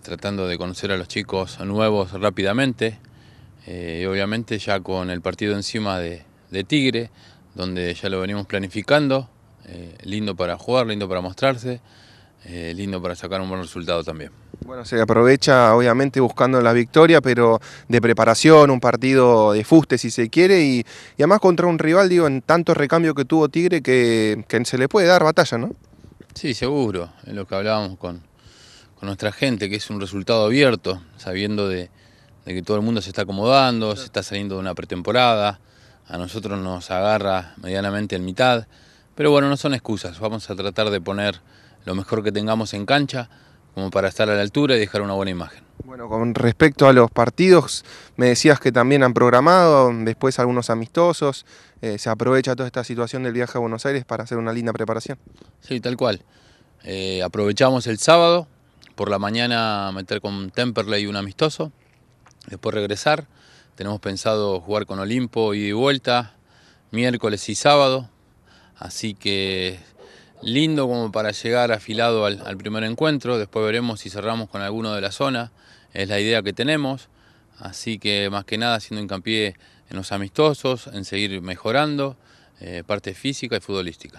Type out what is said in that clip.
tratando de conocer a los chicos nuevos rápidamente. Eh, obviamente ya con el partido encima de, Tigre, donde ya lo venimos planificando. Eh, lindo para jugar, lindo para mostrarse, eh, lindo para sacar un buen resultado también. Bueno, se aprovecha obviamente buscando la victoria, pero de preparación, un partido de fuste si se quiere, y, además contra un rival, digo, en tanto recambio que tuvo Tigre que, que, se le puede dar batalla, ¿no? Sí, seguro, en lo que hablábamos con, con nuestra gente, que es un resultado abierto, sabiendo de, que todo el mundo se está acomodando, se está saliendo de una pretemporada, a nosotros nos agarra medianamente en mitad, pero bueno, no son excusas, vamos a tratar de poner lo mejor que tengamos en cancha como para estar a la altura y dejar una buena imagen. Bueno, con respecto a los partidos, me decías que también han programado después algunos amistosos, eh, se aprovecha toda esta situación del viaje a Buenos Aires para hacer una linda preparación. Sí, tal cual. Eh, aprovechamos el sábado, por la mañana meter con Temperley un amistoso, después regresar. Tenemos pensado jugar con Olimpo y vuelta miércoles y sábado, así que lindo como para llegar afilado al, primer encuentro, después veremos si cerramos con alguno de la zona, es la idea que tenemos, así que más que nada haciendo hincapié en los amistosos, en seguir mejorando, eh, parte física y futbolística.